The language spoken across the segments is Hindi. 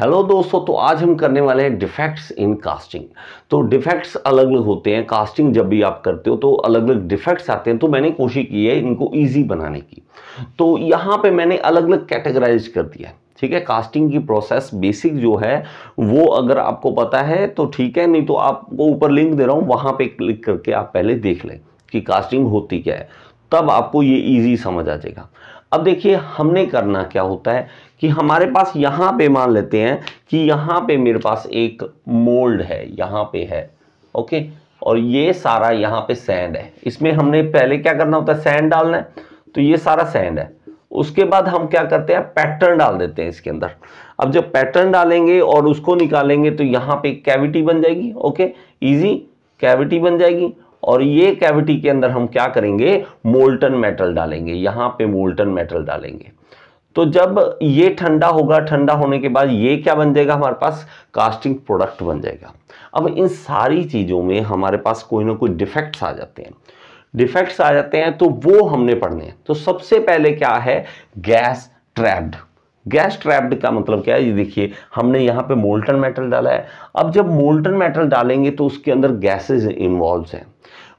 हेलो दोस्तों तो आज हम करने वाले हैं डिफेक्ट्स इन कास्टिंग तो डिफेक्ट्स अलग अलग होते हैं कास्टिंग जब भी आप करते हो तो अलग अलग डिफेक्ट्स आते हैं तो मैंने कोशिश की है इनको इजी बनाने की तो यहाँ पे मैंने अलग अलग कैटेगराइज कर दिया ठीक है कास्टिंग की प्रोसेस बेसिक जो है वो अगर आपको पता है तो ठीक है नहीं तो आपको ऊपर लिंक दे रहा हूँ वहाँ पर क्लिक करके आप पहले देख लें कि कास्टिंग होती क्या है तब आपको ये ईजी समझ आ जाएगा अब देखिए हमने करना क्या होता है कि हमारे पास यहां पे मान लेते हैं कि यहां पे मेरे पास एक मोल्ड है यहां पे है ओके और ये सारा यहां पे सैंड है इसमें हमने पहले क्या करना होता है सैंड डालना है तो ये सारा सैंड है उसके बाद हम क्या करते हैं पैटर्न डाल देते हैं इसके अंदर अब जब पैटर्न डालेंगे और उसको निकालेंगे तो यहां पे कैविटी बन जाएगी ओके इजी कैविटी बन जाएगी और ये कैविटी के अंदर हम क्या करेंगे मोल्टन मेटल डालेंगे यहां पे मोल्टन मेटल डालेंगे तो जब ये ठंडा होगा ठंडा होने के बाद ये क्या बन जाएगा हमारे पास कास्टिंग प्रोडक्ट बन जाएगा अब इन सारी चीज़ों में हमारे पास कोई ना कोई डिफेक्ट्स आ जाते हैं डिफेक्ट्स आ जाते हैं तो वो हमने पढ़ने हैं तो सबसे पहले क्या है गैस ट्रैप्ड गैस ट्रैप्ड का मतलब क्या है ये देखिए हमने यहाँ पे मोल्टन मेटल डाला है अब जब मोल्टन मेटल डालेंगे तो उसके अंदर गैसेज इन्वॉल्व हैं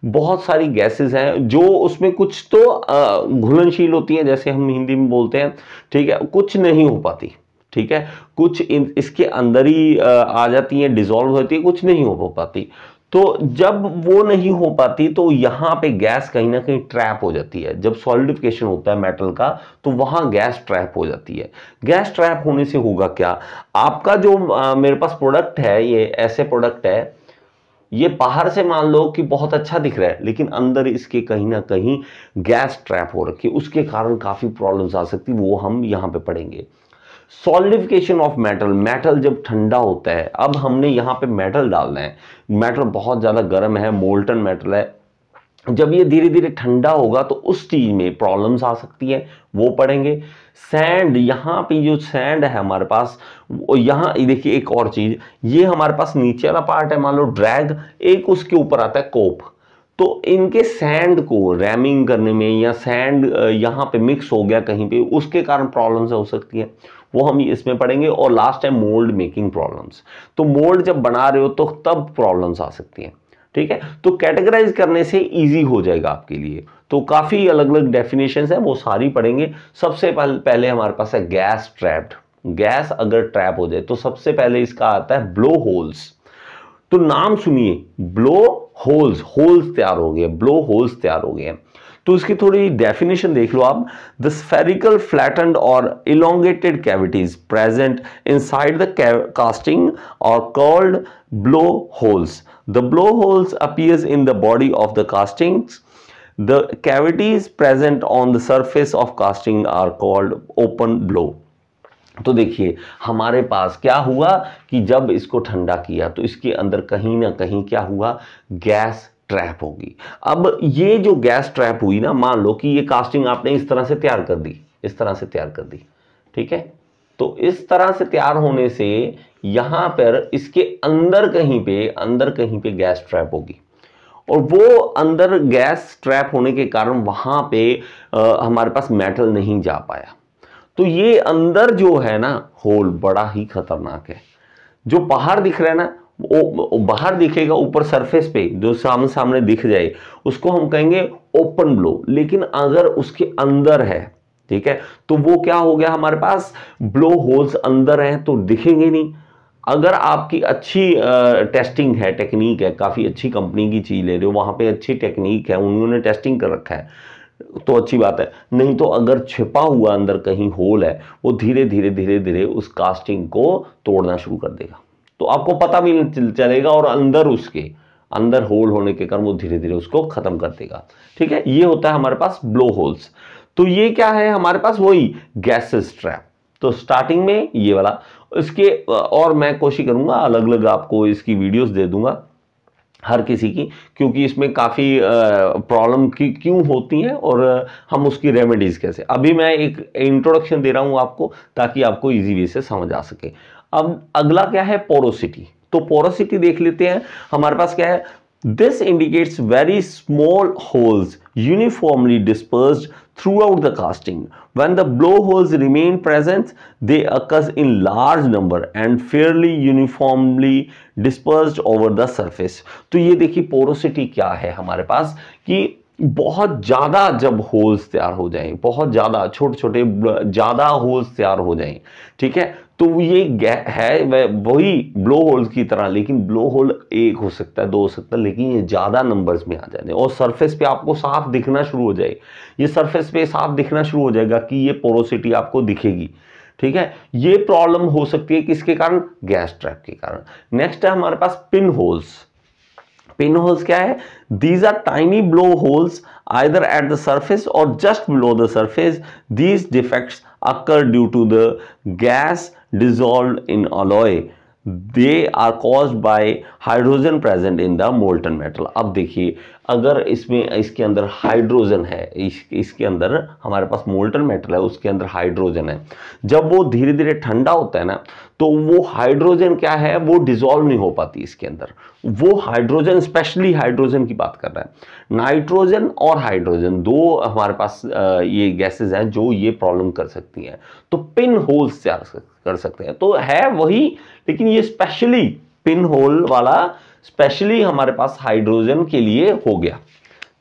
बहुत सारी गैसेस हैं जो उसमें कुछ तो घुलनशील होती हैं जैसे हम हिंदी में बोलते हैं ठीक है कुछ नहीं हो पाती ठीक है कुछ इन, इसके अंदर ही आ जाती हैं डिजोल्व होती है कुछ नहीं हो पाती तो जब वो नहीं हो पाती तो यहाँ पे गैस कहीं ना कहीं ट्रैप हो जाती है जब सॉलिडिफिकेशन होता है मेटल का तो वहाँ गैस ट्रैप हो जाती है गैस ट्रैप होने से होगा क्या आपका जो आ, मेरे पास प्रोडक्ट है ये ऐसे प्रोडक्ट है ये बाहर से मान लो कि बहुत अच्छा दिख रहा है लेकिन अंदर इसके कहीं ना कहीं गैस ट्रैप हो रखी है उसके कारण काफ़ी प्रॉब्लम्स आ सकती वो हम यहाँ पे पढ़ेंगे सॉलिडिफिकेशन ऑफ मेटल मेटल जब ठंडा होता है अब हमने यहाँ पे मेटल डालना है मेटल बहुत ज़्यादा गर्म है मोल्टन मेटल है जब ये धीरे धीरे ठंडा होगा तो उस चीज़ में प्रॉब्लम्स आ सकती है वो पढ़ेंगे सैंड यहाँ पे जो सैंड है हमारे पास यहाँ देखिए एक और चीज़ ये हमारे पास नीचे वाला पार्ट है मान लो ड्रैग एक उसके ऊपर आता है कोप तो इनके सैंड को रैमिंग करने में या सैंड यहाँ पे मिक्स हो गया कहीं पे उसके कारण प्रॉब्लम्स हो सकती है वो हम इसमें पढ़ेंगे और लास्ट है मोल्ड मेकिंग प्रॉब्लम्स तो मोल्ड जब बना रहे हो तो तब प्रॉब्लम्स आ सकती हैं ठीक है तो कैटेगराइज करने से इजी हो जाएगा आपके लिए तो काफ़ी अलग अलग डेफिनेशन है वो सारी पढ़ेंगे सबसे पहले हमारे पास है गैस ट्रैप्ड गैस अगर ट्रैप हो जाए तो सबसे पहले इसका आता है ब्लो होल्स तो नाम सुनिए ब्लो होल्स होल्स तैयार हो गए ब्लो होल्स तैयार हो गए तो इसकी थोड़ी डेफिनेशन देख लो आप the spherical flattened or elongated cavities present inside the casting are called blow holes the blow holes appears in the body of the casting the cavities present on the surface of casting are called open blow तो देखिए हमारे पास क्या हुआ कि जब इसको ठंडा किया तो इसके अंदर कहीं ना कहीं क्या हुआ गैस ट्रैप होगी अब ये जो गैस ट्रैप हुई ना मान लो कि ये कास्टिंग आपने इस तरह से तैयार कर दी इस तरह से तैयार कर दी ठीक है तो इस तरह से तैयार होने से यहाँ पर इसके अंदर कहीं पे अंदर कहीं पे गैस ट्रैप होगी और वो अंदर गैस ट्रैप होने के कारण वहाँ पे आ, हमारे पास मेटल नहीं जा पाया तो ये अंदर जो है ना होल बड़ा ही खतरनाक है जो बाहर दिख रहा है ना वो बाहर दिखेगा ऊपर सरफेस पे जो सामने सामने दिख जाए उसको हम कहेंगे ओपन ब्लो लेकिन अगर उसके अंदर है ठीक है तो वो क्या हो गया हमारे पास ब्लो होल्स अंदर हैं तो दिखेंगे नहीं अगर आपकी अच्छी टेस्टिंग है टेक्निक है काफ़ी अच्छी कंपनी की चीज़ ले रहे हो वहाँ पे अच्छी टेक्निक है उन्होंने टेस्टिंग कर रखा है तो अच्छी बात है नहीं तो अगर छिपा हुआ अंदर कहीं होल है वो धीरे धीरे धीरे धीरे उस कास्टिंग को तोड़ना शुरू कर देगा तो आपको पता भी नहीं चलेगा और अंदर उसके अंदर होल होने के कारण वो धीरे धीरे उसको खत्म कर देगा ठीक है ये होता है हमारे पास ब्लो होल्स तो ये क्या है हमारे पास वही गैसेस ट्रैप तो स्टार्टिंग में ये वाला इसके और मैं कोशिश करूंगा अलग अलग आपको इसकी वीडियोस दे दूंगा हर किसी की क्योंकि इसमें काफ़ी प्रॉब्लम की क्यों होती हैं और हम उसकी रेमेडीज़ कैसे अभी मैं एक इंट्रोडक्शन दे रहा हूँ आपको ताकि आपको इजी वे से समझ आ सके अब अगला क्या है पोरोसिटी तो पोरोसिटी देख लेते हैं हमारे पास क्या है This indicates very small holes uniformly dispersed throughout the casting. When the blowholes remain present, they occur in large number and fairly uniformly dispersed over the surface. So, ये देखिए porosity क्या है हमारे पास कि बहुत ज़्यादा जब होल्स तैयार हो जाएं बहुत ज़्यादा छोटे छोटे ज़्यादा होल्स तैयार हो जाएं ठीक है तो ये है वह वही ब्लो होल्स की तरह लेकिन ब्लो होल एक हो सकता है दो हो सकता है लेकिन ये ज़्यादा नंबर्स में आ जाते हैं और सरफेस पे आपको साफ दिखना शुरू हो जाए ये सरफेस पे साफ दिखना शुरू हो जाएगा कि ये पोरोसिटी आपको दिखेगी ठीक है ये प्रॉब्लम हो सकती है किसके कारण गैस ट्रैप के कारण नेक्स्ट है हमारे पास पिन होल्स पिन होल्स क्या है these are tiny blow holes either at the surface or just below the surface these defects occur due to the gas dissolve in alloy they are caused by hydrogen present in the molten metal अब देखिए अगर इसमें इसके अंदर हाइड्रोजन है इस, इसके अंदर हमारे पास मोल्टन मेटल है उसके अंदर हाइड्रोजन है जब वो धीरे धीरे ठंडा होता है ना तो वो हाइड्रोजन क्या है वो डिजोल्व नहीं हो पाती इसके अंदर वो हाइड्रोजन स्पेशली हाइड्रोजन की बात कर रहा है नाइट्रोजन और हाइड्रोजन दो हमारे पास ये गैसेज हैं जो ये प्रॉब्लम कर सकती हैं तो पिन होल्स तैयार कर सकते हैं तो है वही लेकिन ये स्पेशली पिन होल वाला स्पेशली हमारे पास हाइड्रोजन के लिए हो गया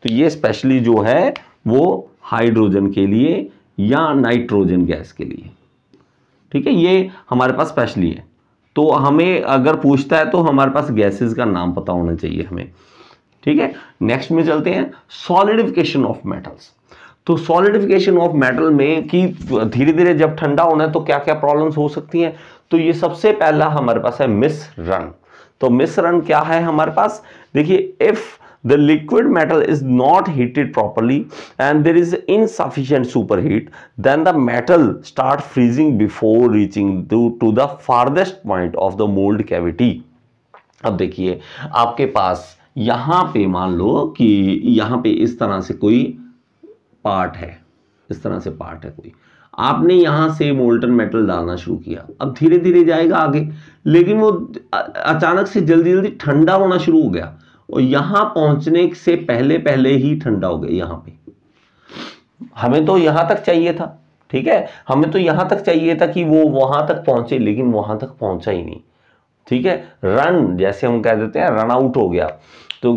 तो ये स्पेशली जो है वो हाइड्रोजन के लिए या नाइट्रोजन गैस के लिए ठीक है ये हमारे पास स्पेशली है तो हमें अगर पूछता है तो हमारे पास गैसेस का नाम पता होना चाहिए हमें ठीक है नेक्स्ट में चलते हैं सॉलिडिफिकेशन ऑफ मेटल्स तो सॉलिडिफिकेशन ऑफ मेटल में कि धीरे धीरे जब ठंडा होना है तो क्या क्या प्रॉब्लम्स हो सकती हैं तो ये सबसे पहला हमारे पास है मिस रन तो मिस रन क्या है हमारे पास देखिए if the liquid metal is not heated properly and there is insufficient super heat then the metal start freezing before reaching to the farthest point of the mould cavity अब देखिए आपके पास यहां पे मान लो कि यहां पे इस तरह से कोई पार्ट है इस तरह से पार्ट है कोई आपने यहां से मोल्टन मेटल डालना शुरू किया अब धीरे धीरे जाएगा आगे लेकिन वो अचानक से जल्दी जल्दी ठंडा होना शुरू हो गया और यहां पहुंचने से पहले पहले ही ठंडा हो गया यहां पे हमें तो यहां तक चाहिए था ठीक है हमें तो यहां तक चाहिए था कि वो वहां तक पहुंचे लेकिन वहां तक पहुंचा ही नहीं ठीक है रन जैसे हम कह देते हैं रन आउट हो गया तो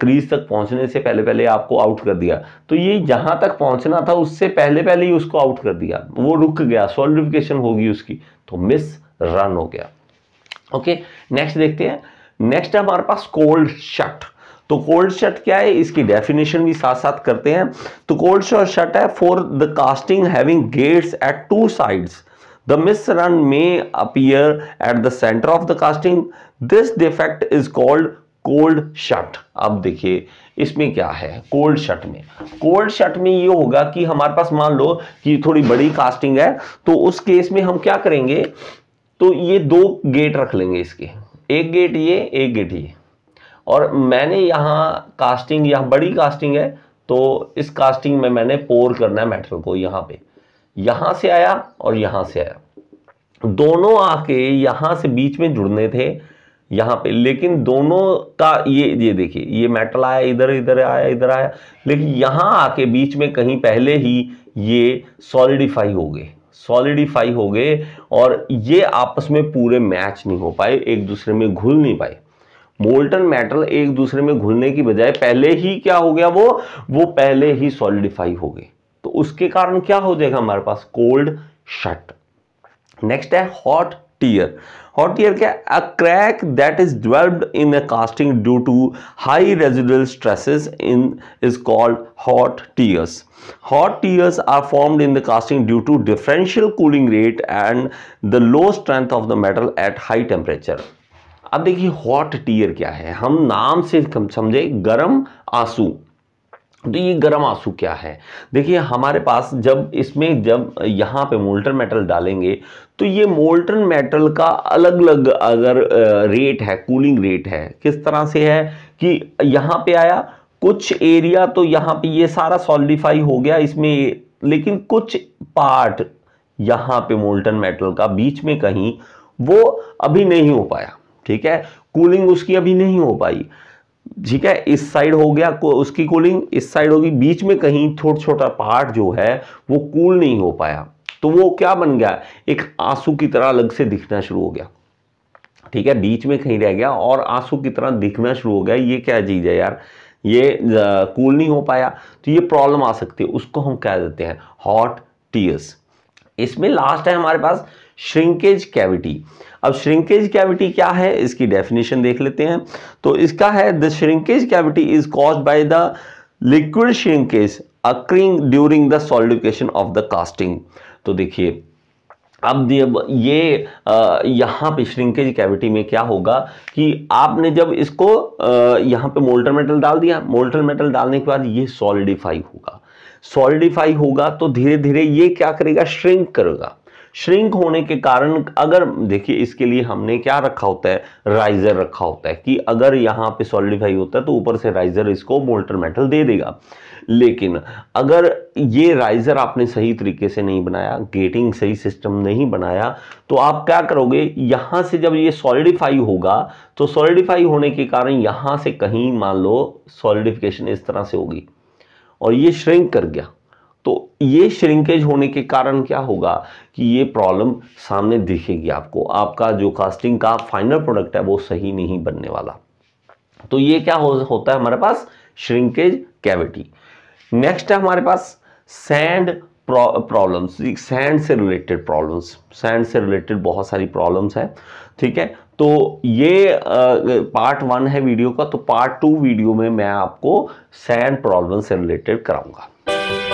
क्रीज तक पहुंचने से पहले पहले आपको आउट कर दिया तो ये जहां तक पहुंचना था उससे पहले पहले ही उसको आउट कर दिया वो रुक गया सॉलिडिफिकेशन होगी उसकी तो मिस रन हो गया ओके नेक्स्ट देखते हैं नेक्स्ट हमारे पास कोल्ड शट तो कोल्ड शट क्या है इसकी डेफिनेशन भी साथ साथ करते हैं तो कोल्ड शट है for the casting having gates at two sides the miss run may appear at the centre of the casting this defect is called cold shut अब देखिए इसमें क्या है कोल्ड शर्ट में कोल्ड शर्ट में ये होगा कि हमारे पास मान लो कि थोड़ी बड़ी कास्टिंग है तो उस केस में हम क्या करेंगे तो ये दो गेट रख लेंगे इसके एक गेट ये एक गेट ये और मैंने यहाँ कास्टिंग यहाँ बड़ी कास्टिंग है तो इस कास्टिंग में मैंने पोर करना है मेटल को यहाँ पे यहाँ से आया और यहाँ से आया दोनों आके यहाँ से बीच में जुड़ने थे यहाँ पे लेकिन दोनों का ये ये देखिए ये मेटल आया इधर इधर आया इधर आया लेकिन यहाँ आके बीच में कहीं पहले ही ये सॉलिडिफाई हो गए सॉलिडिफाई हो गए और ये आपस में पूरे मैच नहीं हो पाए एक दूसरे में घुल नहीं पाए मोल्टन मेटल एक दूसरे में घुलने की बजाय पहले ही क्या हो गया वो वो पहले ही सॉलिडिफाई हो गए तो उसके कारण क्या हो जाएगा हमारे पास कोल्ड शट नेक्स्ट है हॉट tear. Hot tear क्या a crack that is developed in a casting due to high residual stresses in is called hot tears. Hot tears are formed in the casting due to differential cooling rate and the low strength of the metal at high temperature. अब देखिए हॉट टीयर क्या है हम नाम से समझे गर्म आंसू तो ये गर्म आंसू क्या है देखिए हमारे पास जब इसमें जब यहाँ पे मोल्टन मेटल डालेंगे तो ये मोल्टन मेटल का अलग अलग अगर रेट है कूलिंग रेट है किस तरह से है कि यहाँ पे आया कुछ एरिया तो यहाँ पे ये सारा सॉलिडिफाई हो गया इसमें लेकिन कुछ पार्ट यहाँ पे मोल्टन मेटल का बीच में कहीं वो अभी नहीं हो पाया ठीक है कूलिंग उसकी अभी नहीं हो पाई ठीक है इस साइड हो गया उसकी कूलिंग इस साइड होगी बीच में कहीं छोटा छोटा पार्ट जो है वो कूल नहीं हो पाया तो वो क्या बन गया एक आंसू की तरह अलग से दिखना शुरू हो गया ठीक है बीच में कहीं रह गया और आंसू की तरह दिखना शुरू हो गया ये क्या चीज़ है यार ये कूल नहीं हो पाया तो ये प्रॉब्लम आ सकती है उसको हम कह देते हैं हॉट टीयर्स इसमें लास्ट है हमारे पास श्रिंकेज कैविटी अब श्रिंकेज कैविटी क्या है इसकी डेफिनेशन देख लेते हैं तो इसका है the shrinkage cavity is cause by the liquid shrinkage occurring during the solidification of the casting तो देखिए अब ये यहाँ पे श्रिंकेज कैविटी में क्या होगा कि आपने जब इसको यहाँ पे मोल्टन मेटल डाल दिया मोल्टन मेटल डालने के बाद ये सॉलिडिफाई होगा सॉलिडिफाई होगा तो धीरे धीरे ये क्या करेगा श्रिंक करेगा श्रिंक होने के कारण अगर देखिए इसके लिए हमने क्या रखा होता है राइजर रखा होता है कि अगर यहाँ पे सॉलिडिफाई होता है तो ऊपर से राइजर इसको मोल्टर मेटल दे देगा लेकिन अगर ये राइजर आपने सही तरीके से नहीं बनाया गेटिंग सही सिस्टम नहीं बनाया तो आप क्या करोगे यहाँ से जब ये सॉलिडिफाई होगा तो सॉलिडिफाई होने के कारण यहाँ से कहीं मान लो सॉलिडिफिकेशन इस तरह से होगी और ये श्रिंक कर गया तो ये श्रिंकेज होने के कारण क्या होगा कि ये प्रॉब्लम सामने दिखेगी आपको आपका जो कास्टिंग का फाइनल प्रोडक्ट है वो सही नहीं बनने वाला तो ये क्या हो, होता है हमारे पास श्रिंकेज कैविटी नेक्स्ट है हमारे पास सैंड प्रॉब्लम्स सैंड से रिलेटेड प्रॉब्लम्स सैंड से रिलेटेड बहुत सारी प्रॉब्लम्स है ठीक है तो ये आ, पार्ट वन है वीडियो का तो पार्ट टू वीडियो में मैं आपको सैंड प्रॉब्लम से रिलेटेड कराऊंगा